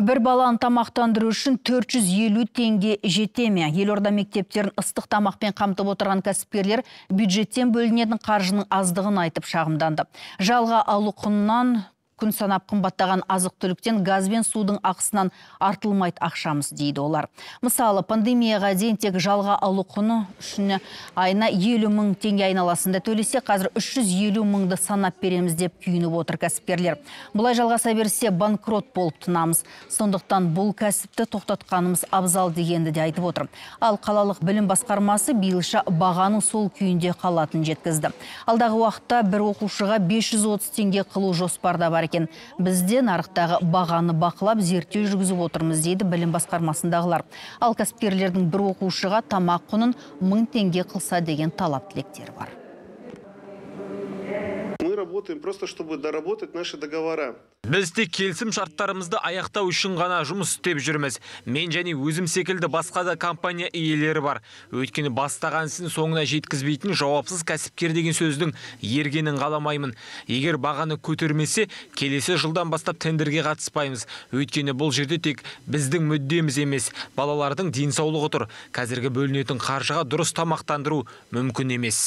бір баланы тамақтандыру үшін 450 теңге жете ме елорда мектептерін ыстық тамақпен қамтып отырған кәсіпкерлер бюджеттен бөлінетін қаржының аздығын айтып шағымданды жалға алу құнынан күн санап қымбаттаған азық түліктен газ бен судың ақысынан артылмайды ақшамыз дейді олар мысалы пандемияға дейін тек жалға алу құны үшін айына елу мың теңге айналасында төлесе қазір үш жүз елу мыңды санап береміз деп күйініп отыр кәсіпкерлер бұлай жалғаса берсе банкрот болып тынамыз сондықтан бұл кәсіпті тоқтатқанымыз абзал дегенді де айтып отыр ал қалалық білім басқармасы биылша бағаның сол күйінде қалатынын жеткізді алдағы уақытта бір оқушыға 530 теңге қылу жоспарда бар екен бізде нарықтағы бағаны бақылап зерттеу жүргізіп отырмыз дейді білім басқармасындағылар ал кәсіпкерлердің бір оқушыға тамақ құнын мың теңге қылса деген талап тілектері бар работаем просто, чтобы доработать наши договора. Біз тек келісім шарттарымызды аяқтау үшін ғана жұмыс істеп жүрміз. Мен және өзім секілді басқа да компания иелері бар. Өйткені бастаған ісін соңына жеткізбейтін жауапсыз кәсіпкер деген сөздің ергенін қаламаймын. Егер бағаны көтермесе, келесі жылдан бастап тендерге қатыспаймыз. Өйткені бұл жерде тек біздің мүддеміз емес, балалардың денсаулығы тұр. Қазіргі бөлінетін қаржыға дұрыс тамақтандыру мүмкін емес.